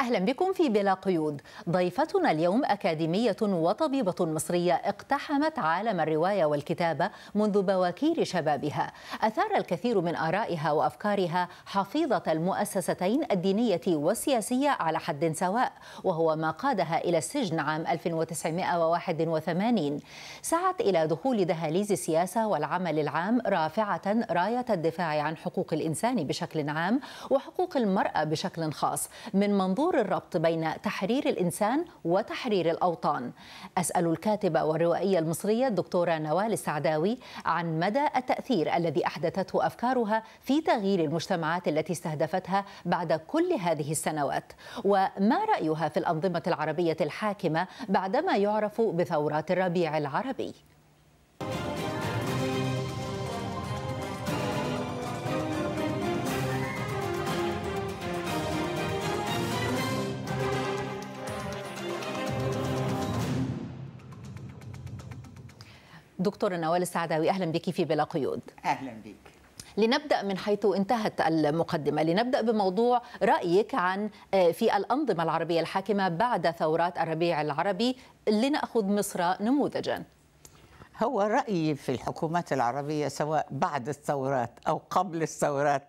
أهلا بكم في بلا قيود ضيفتنا اليوم أكاديمية وطبيبة مصرية اقتحمت عالم الرواية والكتابة منذ بواكير شبابها أثار الكثير من آرائها وأفكارها حفيظة المؤسستين الدينية والسياسية على حد سواء وهو ما قادها إلى السجن عام 1981 سعت إلى دخول دهاليز السياسة والعمل العام رافعة راية الدفاع عن حقوق الإنسان بشكل عام وحقوق المرأة بشكل خاص من منظور دور الربط بين تحرير الإنسان وتحرير الأوطان أسأل الكاتبة والروائية المصرية الدكتورة نوال السعداوي عن مدى التأثير الذي أحدثته أفكارها في تغيير المجتمعات التي استهدفتها بعد كل هذه السنوات وما رأيها في الأنظمة العربية الحاكمة بعدما يعرف بثورات الربيع العربي دكتور نوال السعداوي أهلا بك في بلا قيود أهلا بك لنبدا من حيث انتهت المقدمه لنبدا بموضوع رايك عن آه، في الانظمه العربيه الحاكمه بعد ثورات الربيع العربي لناخذ مصر نموذجا هو رايي في الحكومات العربيه سواء بعد الثورات او قبل الثورات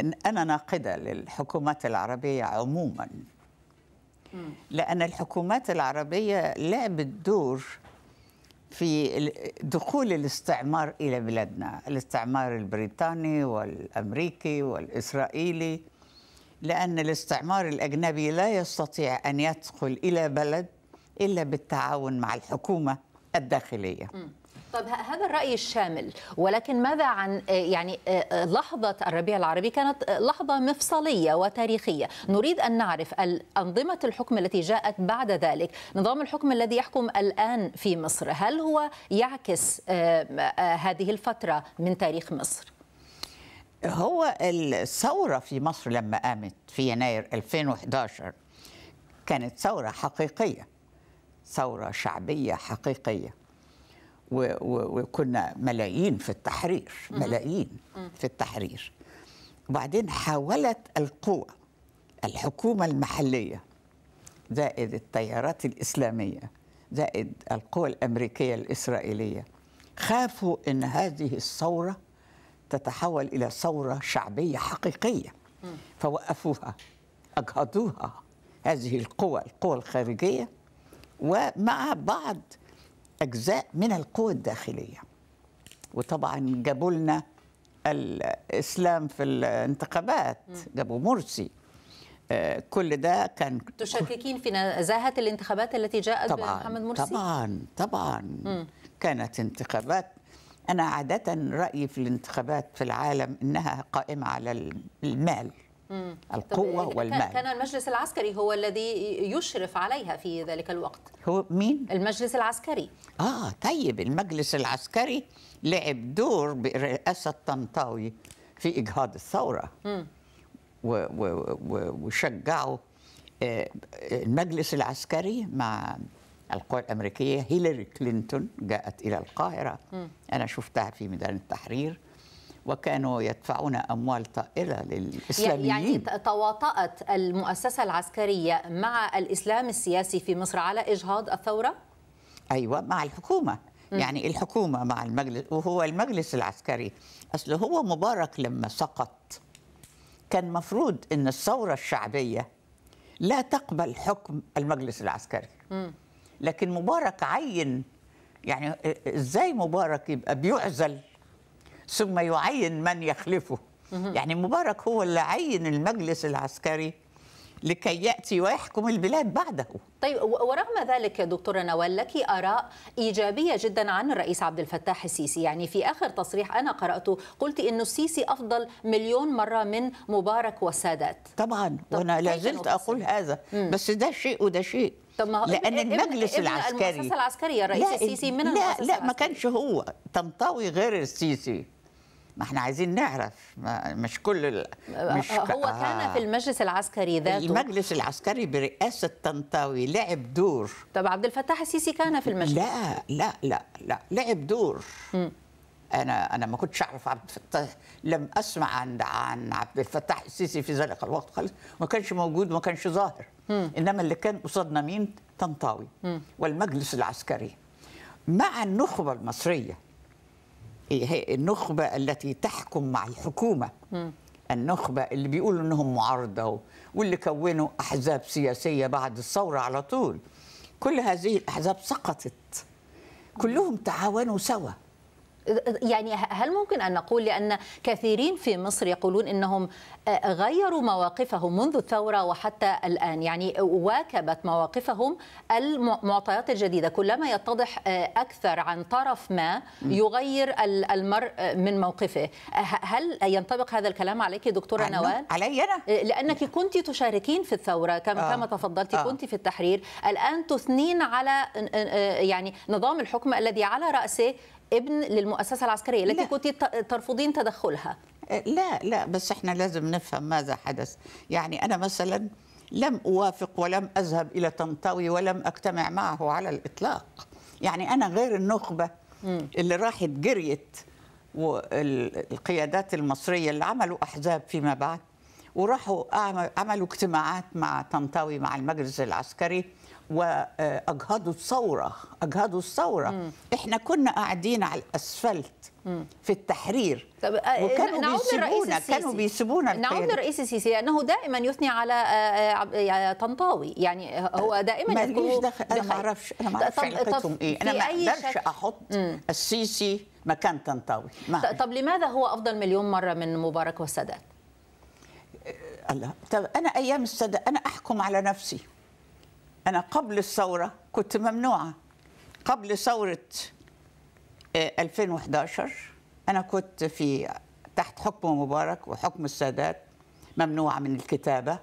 إن انا ناقده للحكومات العربيه عموما لان الحكومات العربيه لعبت دور في دخول الاستعمار الى بلادنا، الاستعمار البريطاني والامريكي والاسرائيلي لان الاستعمار الاجنبي لا يستطيع ان يدخل الى بلد الا بالتعاون مع الحكومه الداخليه. م. طب هذا الرأي الشامل ولكن ماذا عن آه، يعني آه، آه، لحظة الربيع العربي كانت لحظة مفصلية وتاريخية نريد أن نعرف أنظمة الحكم التي جاءت بعد ذلك نظام الحكم الذي يحكم الآن في مصر هل هو يعكس هذه الفترة من تاريخ مصر؟ هو الثورة في مصر لما قامت في يناير 2011 كانت ثورة حقيقية ثورة شعبية حقيقية وكنا ملايين في التحرير ملايين في التحرير وبعدين حاولت القوى الحكومة المحلية زائد التيارات الإسلامية زائد القوى الأمريكية الإسرائيلية خافوا أن هذه الثورة تتحول إلى ثورة شعبية حقيقية فوقفوها أجهضوها هذه القوى القوى الخارجية ومع بعض أجزاء من القوى الداخلية وطبعا جابوا لنا الإسلام في الانتخابات جابوا مرسي آه، كل ده كان تشككين في نزاهة الانتخابات التي جاءت طبعاً بمحمد مرسي؟ طبعا طبعا م. كانت انتخابات أنا عادة رأيي في الانتخابات في العالم أنها قائمة على المال مم. القوة والمال كان المجلس العسكري هو الذي يشرف عليها في ذلك الوقت هو مين؟ المجلس العسكري آه طيب المجلس العسكري لعب دور برئاسة طنطاوي في إجهاض الثورة و و وشجعوا آه، المجلس العسكري مع القوى الأمريكية هيلاري كلينتون جاءت إلى القاهرة م. أنا شفتها في ميدان التحرير وكانوا يدفعون أموال طائلة للإسلاميين يعني تواطأت المؤسسة العسكرية مع الإسلام السياسي في مصر على إجهاض الثورة؟ أيوة مع الحكومة م. يعني الحكومة مع المجلس وهو المجلس العسكري أصله هو مبارك لما سقط كان مفروض أن الثورة الشعبية لا تقبل حكم المجلس العسكري لكن مبارك عين يعني ازاي مبارك يبقى بيعزل ثم يعين من يخلفه يعني مبارك هو اللي عين المجلس العسكري لكي ياتي ويحكم البلاد بعده. طيب ورغم ذلك دكتوره نوال لك اراء ايجابيه جدا عن الرئيس عبد الفتاح السيسي، يعني في اخر تصريح انا قراته قلت انه السيسي افضل مليون مره من مبارك والسادات. طبعا طب وانا لا زلت اقول هذا مم. بس ده شيء وده شيء. طب ما هو لان المجلس ابن العسكري المؤسسه العسكريه الرئيس السيسي من لا لا ما كانش هو تنطوي غير السيسي. ما احنا عايزين نعرف ما مش كل آه، مش هو آه كان في آه. المجلس العسكري ذاته المجلس العسكري برئاسه طنطاوي لعب دور طب عبد الفتاح السيسي كان في المجلس لا لا لا لا لعب دور م. انا انا ما كنتش اعرف عبد الفتاح لم اسمع عن عن عبد الفتاح السيسي في ذلك الوقت خالص ما كانش موجود ما كانش ظاهر م. انما اللي كان قصادنا مين طنطاوي والمجلس العسكري مع النخبه المصريه النخبه التي تحكم مع الحكومه النخبه اللي بيقولوا انهم معارضه واللي كونوا احزاب سياسيه بعد الثوره على طول كل هذه الاحزاب سقطت كلهم تعاونوا سوا يعني هل ممكن أن نقول لأن كثيرين في مصر يقولون أنهم آه، غيروا مواقفهم منذ الثورة وحتى الآن يعني واكبت مواقفهم المعطيات الجديدة كلما يتضح آه، أكثر عن طرف ما يغير المرء من موقفه آه، هل ينطبق هذا الكلام عليك دكتورة نوال؟ علي أنا لأنك كنت تشاركين في الثورة كما, آه. كما تفضلتي آه. كنت في التحرير الآن تثنين على يعني نظام الحكم الذي على رأسه ابن للمؤسسه العسكريه التي كنت ترفضين تدخلها أه، لا لا بس احنا لازم نفهم ماذا حدث يعني انا مثلا لم اوافق ولم اذهب الى طنطاوي ولم اجتمع معه على الاطلاق يعني انا غير النخبه اللي راحت جريت والقيادات المصريه اللي عملوا احزاب فيما بعد وراحوا عملوا اجتماعات مع طنطاوي مع المجلس العسكري واجهضوا الثوره اجهضوا الثوره احنا كنا قاعدين على الاسفلت في التحرير طب آه، وكانوا نعود بيسيبونا كانوا بيسيبونا نعود للرئيس السيسي لانه دائما يثني على آه، آه، طنطاوي يعني هو دائما ماليش دخل انا ما اعرفش انا ما اعرفش علاقتهم ايه انا ما اقدرش احط السيسي مكان طنطاوي طب لماذا هو افضل مليون مره من مبارك والسادات الله طب انا ايام السادات انا احكم على نفسي أنا قبل الثورة كنت ممنوعة قبل ثورة 2011 آه، أنا كنت في تحت حكم مبارك وحكم السادات ممنوعة من الكتابة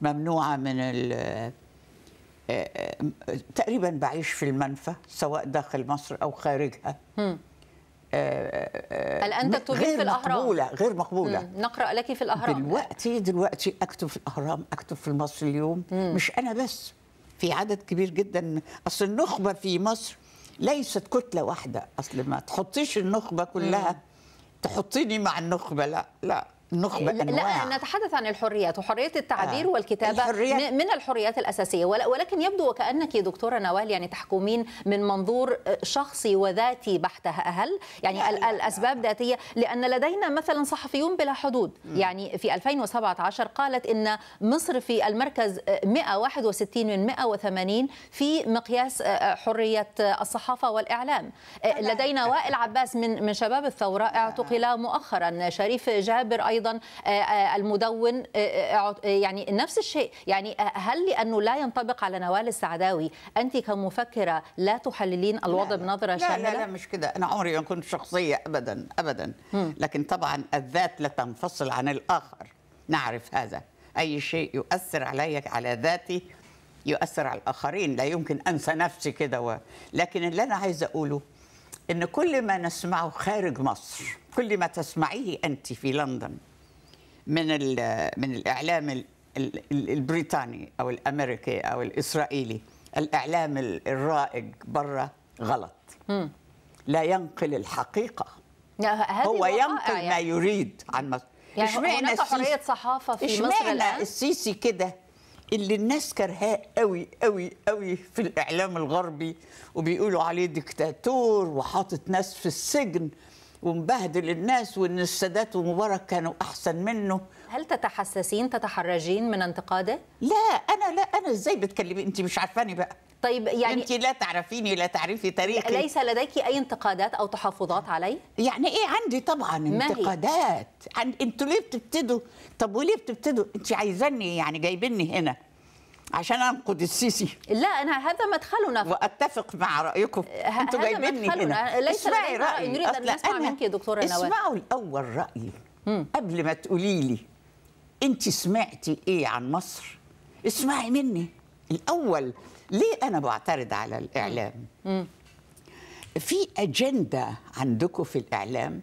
ممنوعة من آه، آه، تقريبا بعيش في المنفى سواء داخل مصر أو خارجها م. هل انت تريد في الاهرام مقبوله غير مقبوله مم. نقرا لك في الاهرام دلوقتي دلوقتي اكتب في الاهرام اكتب في مصر اليوم مم. مش انا بس في عدد كبير جدا اصل النخبه في مصر ليست كتله واحده اصل ما تحطيش النخبه كلها مم. تحطيني مع النخبه لا لا نخبة لا, لا نتحدث عن الحريات وحرية التعبير آه. والكتابة الحريات من الحريات الأساسية ولكن يبدو وكأنك دكتورة نوال يعني تحكمين من منظور شخصي وذاتي بحت هل يعني لا لا الأسباب ذاتية لأن لدينا مثلا صحفيون بلا حدود م. يعني في 2017 قالت إن مصر في المركز 161 من 180 في مقياس آه، آه، حرية آه، الصحافة والإعلام لدينا وائل عباس من من شباب الثورة اعتقل مؤخرا شريف جابر أيضا ايضا آه، آه، المدون آه، يعني نفس الشيء يعني هل لانه لا ينطبق على نوال السعداوي انت كمفكره لا تحللين الوضع لا بنظره لا شامله لا لا مش كده انا عمري ما كنت شخصيه ابدا ابدا لكن طبعا الذات لا تنفصل عن الاخر نعرف هذا اي شيء يؤثر علي على ذاتي يؤثر على الاخرين لا يمكن انسى نفسي كده و... لكن اللي انا عايزه اقوله ان كل ما نسمعه خارج مصر كل ما تسمعيه انت في لندن من من الاعلام البريطاني او الامريكي او الاسرائيلي الاعلام الرائج بره غلط لا ينقل الحقيقه هو ينقل ما يعني. يريد عن مصر يعني هناك حريه صحافه في مصر الان السيسي كده اللي الناس كرهاه قوي قوي قوي في الاعلام الغربي وبيقولوا عليه ديكتاتور وحاطط ناس في السجن ومبهدل الناس وان السادات ومبارك كانوا احسن منه هل تتحسسين تتحرجين من انتقاده لا انا لا انا ازاي بتكلمي انت مش عارفاني بقى طيب يعني انت لا تعرفيني لا تعرفي طريقي ليس لديك اي انتقادات او تحفظات علي؟ يعني ايه عندي طبعا انتقادات عن انتوا ليه بتبتدوا طب وليه بتبتدوا انت عايزاني يعني جايبني هنا عشان انقد السيسي لا انا هذا مدخلنا واتفق مع رايكم انتوا جايبيني هنا ليس اسمعي رايي نريد ان نسمع منك يا دكتوره نوال اسمعوا الاول رايي قبل ما تقولي لي انت سمعتي ايه عن مصر اسمعي مني الاول ليه أنا بعترض على الإعلام؟ في أجندة عندكم في الإعلام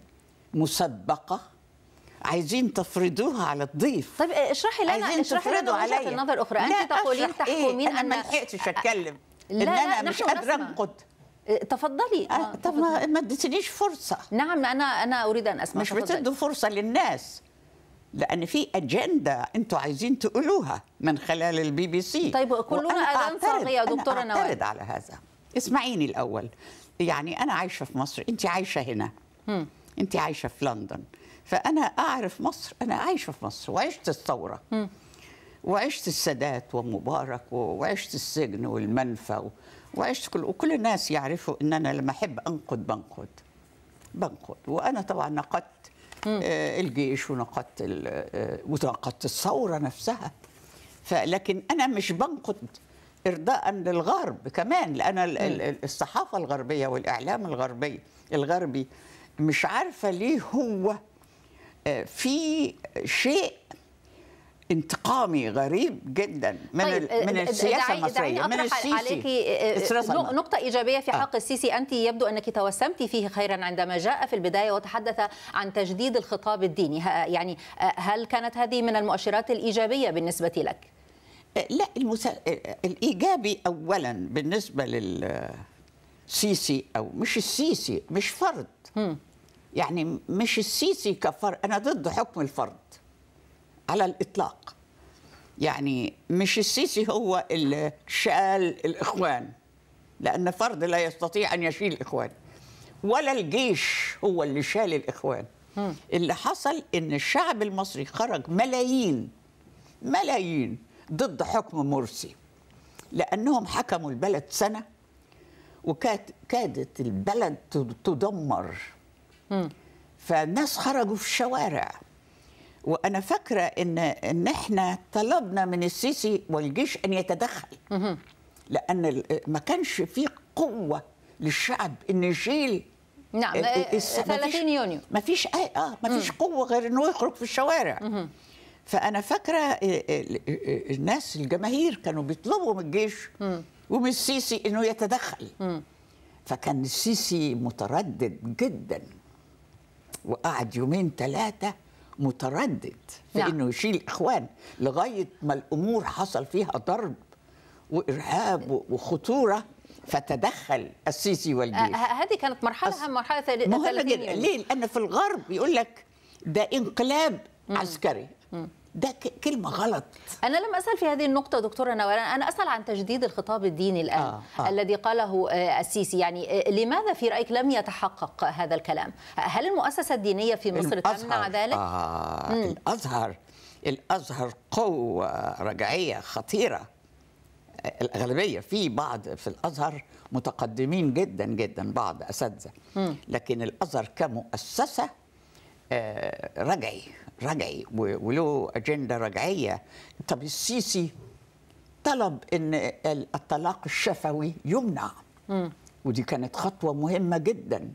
مسبقة عايزين تفرضوها على الضيف طيب اشرحي لنا اشرحي لنا وجهه النظر الاخرى انت تقولين إيه؟ تحكمين إيه؟ انا ما لحقتش اتكلم آه، ان انا لا مش قادره انقد آه، تفضلي أه, آه، طب ما اديتنيش فرصه نعم انا انا اريد ان اسمع مش بتدوا فرصه للناس لان في اجنده انتم عايزين تقولوها من خلال البي بي سي طيب كلنا اذان صاغيه يا دكتوره نوال اعترض على هذا اسمعيني الاول يعني انا عايشه في مصر انت عايشه هنا م. انت عايشه في لندن فانا اعرف مصر انا عايشه في مصر وعشت الثوره وعشت السادات ومبارك وعشت السجن والمنفى وعشت كل وكل الناس يعرفوا ان انا لما احب انقد بنقد بنقد وانا طبعا نقدت آه، الجيش ونقدت آه، ونقدت الثوره نفسها فلكن انا مش بنقد ارضاء للغرب كمان لان الصحافه الغربيه والاعلام الغربي الغربي مش عارفه ليه هو آه، في شيء انتقامي غريب جدا من طيب آه، من آه، السياسه المصريه من السيسي عليكي آه، نقطه ايجابيه في حق آه. السيسي انت يبدو انك توسمتي فيه خيرا عندما جاء في البدايه وتحدث عن تجديد الخطاب الديني يعني هل كانت هذه من المؤشرات الايجابيه بالنسبه لك لا المسا... الايجابي اولا بالنسبه للسيسي او مش السيسي مش فرد م. يعني مش السيسي كفرد انا ضد حكم الفرد على الإطلاق يعني مش السيسي هو اللي شال الإخوان لأن فرد لا يستطيع أن يشيل الإخوان ولا الجيش هو اللي شال الإخوان اللي حصل إن الشعب المصري خرج ملايين ملايين ضد حكم مرسي لأنهم حكموا البلد سنة وكادت البلد تدمر فالناس خرجوا في الشوارع وانا فاكره ان ان احنا طلبنا من السيسي والجيش ان يتدخل لان ما كانش في قوه للشعب ان يشيل نعم 30 آه، يونيو ما فيش اي اه ما فيش قوه غير انه يخرج في الشوارع فانا فاكره آه، آه، الناس الجماهير كانوا بيطلبوا من الجيش ومن السيسي انه يتدخل فكان السيسي متردد جدا وقعد يومين ثلاثه متردد في نعم. انه يشيل اخوان لغايه ما الامور حصل فيها ضرب وارهاب وخطوره فتدخل السيسي والجيش آه، آه، هذه كانت مرحله مرحله مهمه جدا ليه لان في الغرب يقول لك ده انقلاب مم. عسكري مم. ده كلمه غلط انا لم اسال في هذه النقطه دكتوره نوران انا اسال عن تجديد الخطاب الديني الان آه آه. الذي قاله آه، السيسي يعني آه، لماذا في رايك لم يتحقق هذا الكلام هل المؤسسه الدينيه في مصر تمنع ذلك آه الازهر الازهر قوه رجعيه خطيره الأغلبية في بعض في الأزهر متقدمين جدا جدا بعض أساتذة لكن الأزهر كمؤسسة آه، رجعي رجعي وله اجنده رجعيه طب السيسي طلب ان الطلاق الشفوي يمنع م. ودي كانت خطوه مهمه جدا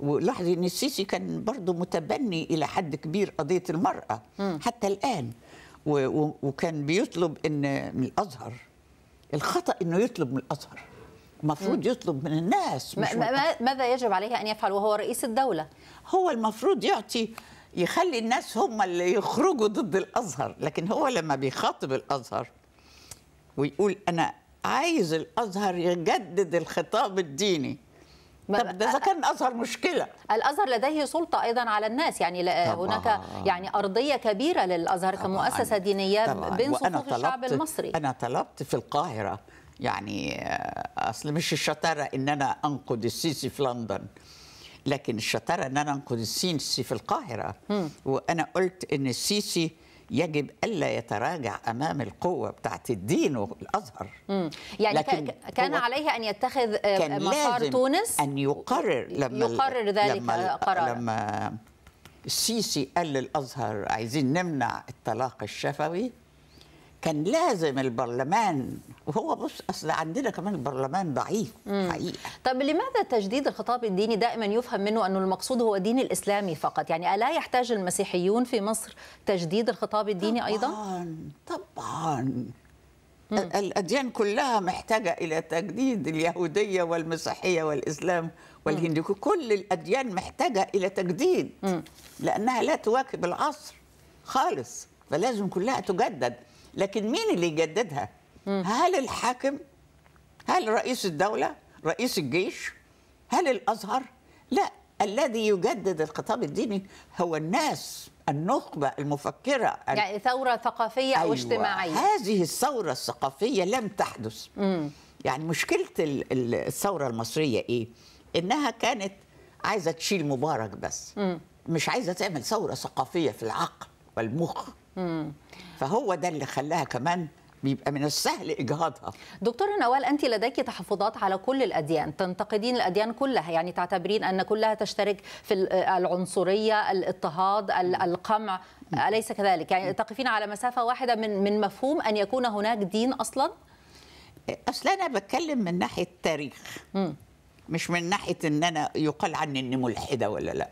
ولاحظي ان السيسي كان برضه متبني الى حد كبير قضيه المراه م. حتى الان وكان بيطلب ان من الازهر الخطا انه يطلب من الازهر المفروض يطلب من الناس مش ماذا يجب عليه ان يفعل وهو رئيس الدوله هو المفروض يعطي يخلي الناس هم اللي يخرجوا ضد الازهر لكن هو لما بيخاطب الازهر ويقول انا عايز الازهر يجدد الخطاب الديني طب ده اذا كان الازهر مشكله الازهر لديه سلطه ايضا على الناس يعني طبعا. هناك يعني ارضيه كبيره للازهر كمؤسسه دينيه طبعا. بين صفوف الشعب المصري انا طلبت في القاهره يعني آه، اصل مش الشطاره ان انا انقد السيسي في لندن لكن الشطاره ان انا انقد السيسي في القاهره م. وانا قلت ان السيسي يجب الا يتراجع امام القوه بتاعت الدين والازهر مم. يعني لكن كان عليه ان يتخذ آه، كان مسار لازم تونس ان يقرر لما يقرر ذلك لما قرار لما السيسي قال للازهر عايزين نمنع الطلاق الشفوي كان لازم البرلمان وهو بص اصل عندنا كمان البرلمان ضعيف مم. حقيقه طب لماذا تجديد الخطاب الديني دائما يفهم منه انه المقصود هو دين الاسلامي فقط يعني الا يحتاج المسيحيون في مصر تجديد الخطاب الديني طبعاً ايضا طبعا مم. الاديان كلها محتاجه الى تجديد اليهوديه والمسيحيه والاسلام والهندي مم. كل الاديان محتاجه الى تجديد مم. لانها لا تواكب العصر خالص فلازم كلها تجدد لكن مين اللي يجددها هل الحاكم هل رئيس الدولة رئيس الجيش هل الأزهر لا الذي يجدد الخطاب الديني هو الناس النخبة المفكرة يعني ثورة ثقافية أيوة. أو اجتماعية هذه الثورة الثقافية لم تحدث مم. يعني مشكلة الثورة المصرية إيه؟ إنها كانت عايزة تشيل مبارك بس مم. مش عايزة تعمل ثورة ثقافية في العقل والمخ فهو ده اللي خلاها كمان بيبقى من السهل اجهاضها دكتور نوال انت لديك تحفظات على كل الاديان تنتقدين الاديان كلها يعني تعتبرين ان كلها تشترك في العنصريه الاضطهاد القمع اليس كذلك يعني تقفين على مسافه واحده من من مفهوم ان يكون هناك دين اصلا اصل انا بتكلم من ناحيه تاريخ مش من ناحيه ان انا يقال عني اني ملحده ولا لا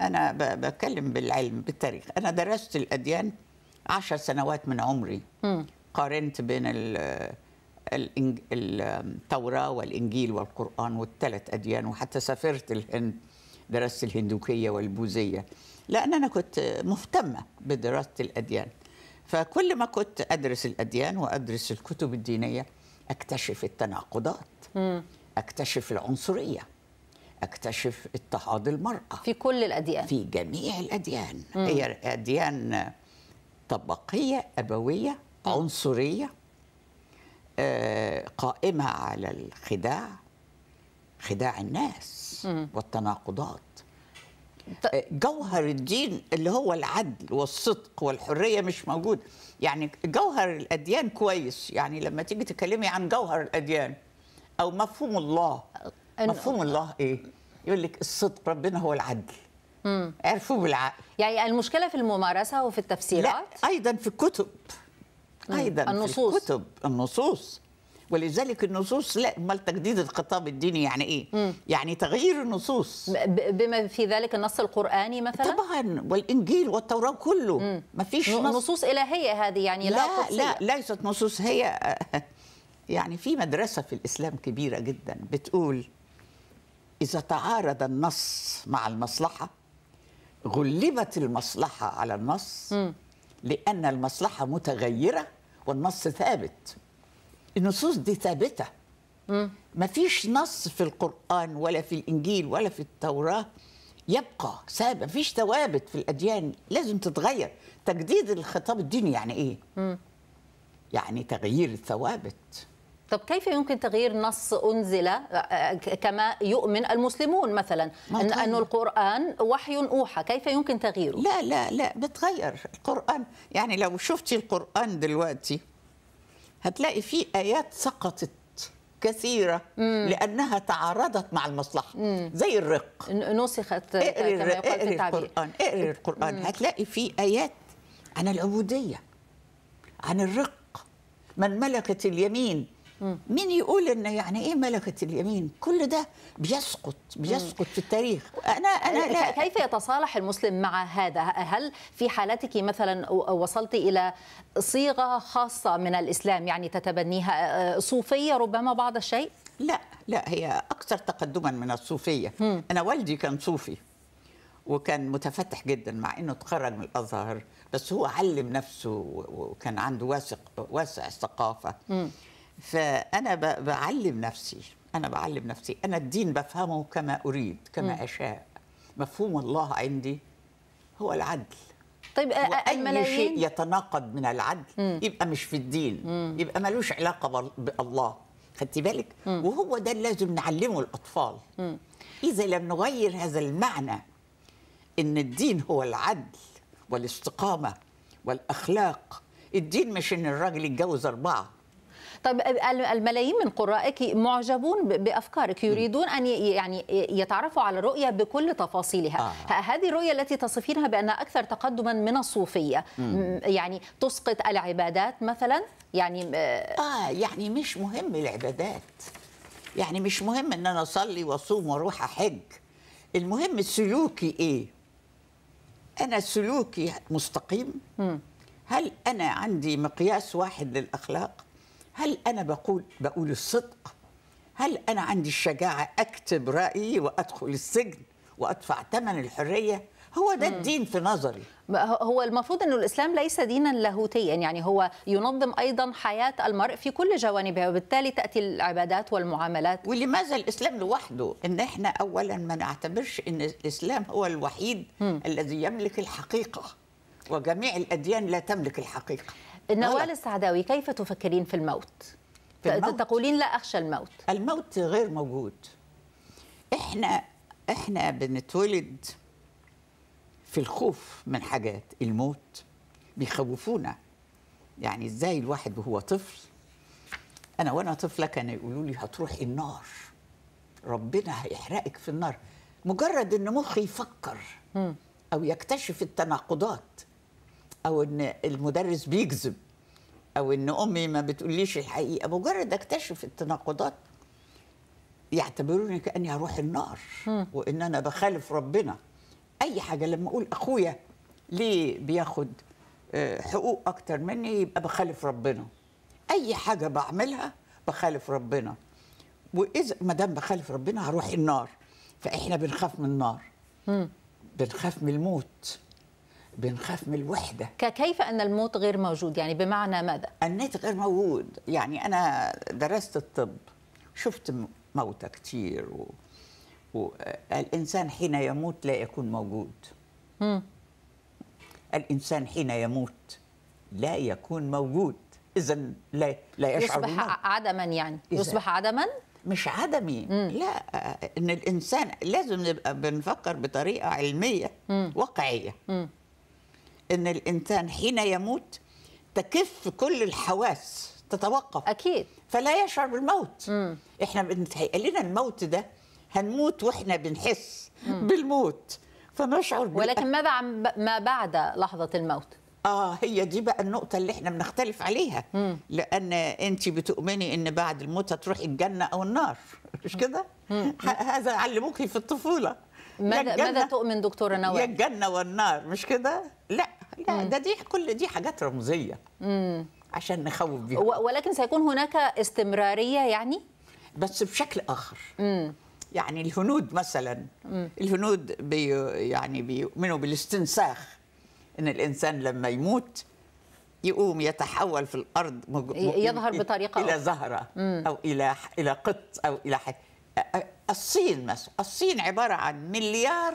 انا بتكلم بالعلم بالتاريخ انا درست الاديان عشر سنوات من عمري قارنت بين التوراة والإنجيل والقرآن والثلاث أديان وحتى سافرت الهند درست الهندوكية والبوذية لأن أنا كنت مهتمة بدراسة الأديان فكل ما كنت أدرس الأديان وأدرس الكتب الدينية أكتشف التناقضات أكتشف العنصرية اكتشف اضطهاد المراه في كل الاديان في جميع الاديان هي اديان طبقية أبوية عنصرية آه، قائمة على الخداع خداع الناس والتناقضات آه، جوهر الدين اللي هو العدل والصدق والحريه مش موجود يعني جوهر الاديان كويس يعني لما تيجي تكلمي عن جوهر الاديان او مفهوم الله مفهوم الله ايه يقول لك الصدق ربنا هو العدل عرفوه بالعقل يعني المشكله في الممارسه وفي التفسيرات لا ايضا في الكتب ايضا النصوص في الكتب النصوص ولذلك النصوص لا امال تجديد الخطاب الديني يعني ايه؟ مم. يعني تغيير النصوص بما في ذلك النص القراني مثلا؟ طبعا والانجيل والتوراه كله ما فيش نص نصوص الهيه هذه يعني لا لا, لا ليست نصوص هي يعني في مدرسه في الاسلام كبيره جدا بتقول اذا تعارض النص مع المصلحه غلبت المصلحة على النص لأن المصلحة متغيرة والنص ثابت النصوص دي ثابتة ما فيش نص في القرآن ولا في الإنجيل ولا في التوراة يبقى ثابت ما فيش ثوابت في الأديان لازم تتغير تجديد الخطاب الديني يعني إيه؟ يعني تغيير الثوابت طب كيف يمكن تغيير نص أنزل آه، كما يؤمن المسلمون مثلا أن أن القرآن وحي أوحى كيف يمكن تغييره لا لا لا بتغير القرآن يعني لو شفتي القرآن دلوقتي هتلاقي فيه آيات سقطت كثيرة مم. لأنها تعارضت مع المصلحة مم. زي الرق نسخت كما يقال في التعبير القرآن اقري القرآن مم. هتلاقي فيه آيات عن العبودية عن الرق من ملكت اليمين مين يقول ان يعني ايه ملكه اليمين كل ده بيسقط بيسقط في التاريخ انا انا لا. كيف يتصالح المسلم مع هذا هل في حالتك مثلا وصلت الى صيغه خاصه من الاسلام يعني تتبنيها آه، صوفيه ربما بعض الشيء لا لا هي اكثر تقدما من الصوفيه مم. انا والدي كان صوفي وكان متفتح جدا مع انه تخرج من الازهر بس هو علم نفسه وكان عنده واسع واسع الثقافه مم. فأنا بعلم نفسي أنا بعلم نفسي أنا الدين بفهمه كما أريد كما م. أشاء مفهوم الله عندي هو العدل طيب اي الملايين شيء يتناقض من العدل م. يبقى مش في الدين م. يبقى ملوش علاقة بالله خدتي بالك م. وهو ده اللي لازم نعلمه الأطفال م. إذا لم نغير هذا المعنى إن الدين هو العدل والاستقامة والأخلاق الدين مش إن الراجل يتجوز أربعة طب الملايين من قرائك معجبون بافكارك يريدون ان يعني يتعرفوا على الرؤيه بكل تفاصيلها آه. هذه الرؤيه التي تصفينها بانها اكثر تقدما من الصوفيه مم. يعني تسقط العبادات مثلا يعني آه،, اه يعني مش مهم العبادات يعني مش مهم ان انا اصلي واصوم واروح احج المهم سلوكي ايه انا سلوكي مستقيم مم. هل انا عندي مقياس واحد للاخلاق هل انا بقول بقول الصدق هل انا عندي الشجاعه اكتب رايي وادخل السجن وادفع ثمن الحريه هو ده الدين في نظري هو المفروض انه الاسلام ليس دينا لاهوتيا يعني هو ينظم ايضا حياه المرء في كل جوانبها وبالتالي تاتي العبادات والمعاملات ولماذا الاسلام لوحده ان احنا اولا ما نعتبرش ان الاسلام هو الوحيد م. الذي يملك الحقيقه وجميع الاديان لا تملك الحقيقه نوال السعداوي كيف تفكرين في الموت؟ في الموت. تقولين لا أخشى الموت الموت غير موجود إحنا إحنا بنتولد في الخوف من حاجات الموت بيخوفونا يعني إزاي الواحد وهو طفل أنا وأنا طفلة كانوا يقولوا لي هتروحي النار ربنا هيحرقك في النار مجرد ان مخي يفكر او يكتشف التناقضات او ان المدرس بيكذب او ان امي ما بتقوليش الحقيقه مجرد اكتشف التناقضات يعتبروني كاني هروح النار وان انا بخالف ربنا اي حاجه لما اقول اخويا ليه بياخد آه، حقوق اكتر مني يبقى بخالف ربنا اي حاجه بعملها بخالف ربنا واذا ما دام بخالف ربنا هروح النار فاحنا بنخاف من النار بنخاف من الموت بنخاف من الوحدة كيف أن الموت غير موجود يعني بمعنى ماذا؟ النت غير موجود يعني أنا درست الطب شفت موتى كتير و... والإنسان حين يموت لا يكون موجود مم. الإنسان حين يموت لا يكون موجود إذا لا, لا يشعر يصبح بالموت. عدما يعني يصبح عدما؟ مش عدمي مم. لا ان الانسان لازم نبقى بنفكر بطريقه علميه مم. واقعيه مم. ان الانسان حين يموت تكف كل الحواس تتوقف اكيد فلا يشعر بالموت مم. احنا بنتهيأ لنا الموت ده هنموت واحنا بنحس مم. بالموت فنشعر بال... ولكن ماذا عن ما بعد لحظه الموت اه هي دي بقى النقطه اللي احنا بنختلف عليها مم. لان انت بتؤمني ان بعد الموت هتروح الجنه او النار مش كده هذا علموكي في الطفوله ماذا ماذا تؤمن دكتوره نوال يا الجنه والنار مش كده لا لا ده دي كل دي حاجات رمزيه مم. عشان نخوف بيها ولكن سيكون هناك استمراريه يعني بس بشكل اخر مم. يعني الهنود مثلا مم. الهنود بي يعني بيؤمنوا بالاستنساخ ان الانسان لما يموت يقوم يتحول في الارض مج... يظهر بطريقه الى زهره مم. او الى الى قط او الى حي... الصين مثلا الصين عباره عن مليار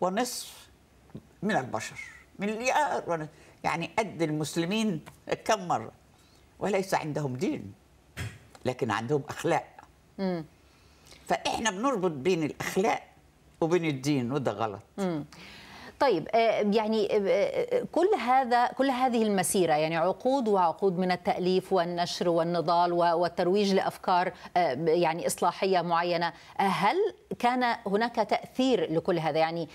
ونصف من البشر مليار يعني قد المسلمين كم مرة وليس عندهم دين لكن عندهم أخلاق مم. فإحنا بنربط بين الأخلاق وبين الدين وده غلط مم. طيب آه، يعني آه، آه، كل هذا كل هذه المسيره يعني عقود وعقود من التاليف والنشر والنضال والترويج لافكار يعني اصلاحيه معينه هل كان هناك تاثير لكل هذا يعني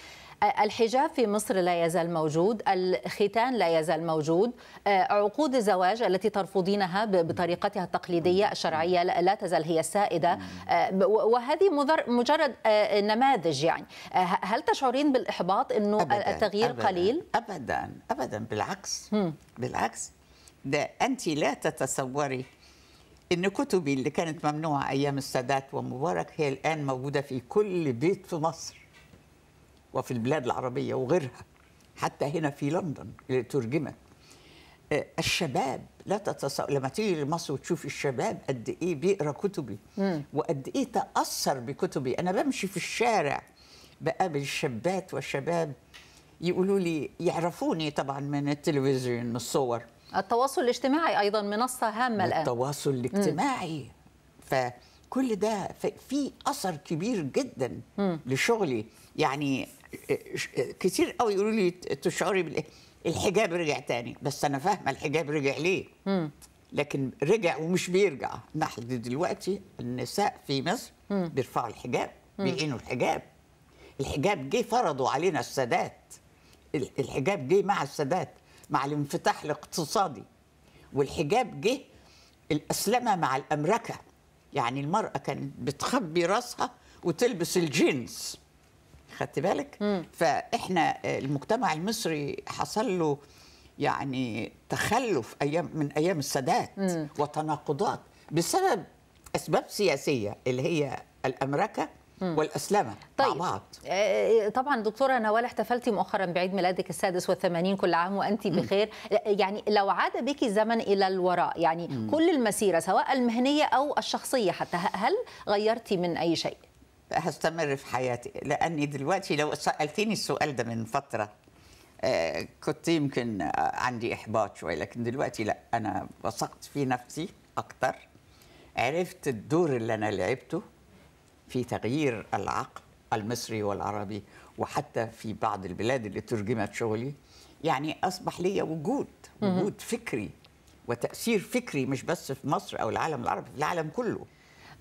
الحجاب في مصر لا يزال موجود الختان لا يزال موجود آه، عقود الزواج التي ترفضينها بطريقتها التقليدية الشرعية لا تزال هي السائدة آه، وهذه مجرد آه، نماذج يعني هل تشعرين بالإحباط أنه أبداً التغيير أبداً قليل؟ أبدا أبدا بالعكس بالعكس ده أنت لا تتصوري ان كتبي اللي كانت ممنوعه ايام السادات ومبارك هي الان موجوده في كل بيت في مصر وفي البلاد العربية وغيرها حتى هنا في لندن اللي ترجمت آه، الشباب لا تتصور لما تيجي لمصر وتشوف الشباب قد ايه بيقرا كتبي وقد ايه تاثر بكتبي انا بمشي في الشارع بقابل شابات وشباب يقولوا لي يعرفوني طبعا من التلفزيون من الصور التواصل الاجتماعي ايضا منصه هامه الان التواصل الاجتماعي فكل ده في اثر كبير جدا لشغلي يعني كتير قوي يقولوا لي تشعري بالايه الحجاب رجع تاني بس انا فاهمه الحجاب رجع ليه لكن رجع ومش بيرجع نحن دلوقتي النساء في مصر بيرفعوا الحجاب بيعينوا الحجاب الحجاب جه فرضوا علينا السادات الحجاب جه مع السادات مع الانفتاح الاقتصادي والحجاب جه الاسلمه مع الامركه يعني المراه كانت بتخبي راسها وتلبس الجينز خدت بالك مم. فاحنا آه، المجتمع المصري حصل له يعني تخلف ايام من ايام السادات مم. وتناقضات بسبب اسباب سياسيه اللي هي الامركه والأسلمة طيب. مع بعض آه، طبعا دكتورة نوال احتفلتي مؤخرا بعيد ميلادك السادس والثمانين كل عام وأنت بخير يعني لو عاد بك الزمن إلى الوراء يعني مم. كل المسيرة سواء المهنية أو الشخصية حتى هل غيرتي من أي شيء؟ هستمر في حياتي لاني دلوقتي لو سالتني السؤال ده من فتره آه، كنت يمكن عندي احباط شويه لكن دلوقتي لا انا وثقت في نفسي اكتر عرفت الدور اللي انا لعبته في تغيير العقل المصري والعربي وحتى في بعض البلاد اللي ترجمت شغلي يعني اصبح لي وجود وجود فكري وتاثير فكري مش بس في مصر او العالم العربي في العالم كله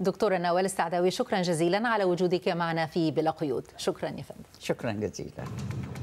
دكتورة نوال السعداوي شكرا جزيلا على وجودك معنا في بلا قيود شكرا يا فندم شكرا جزيلا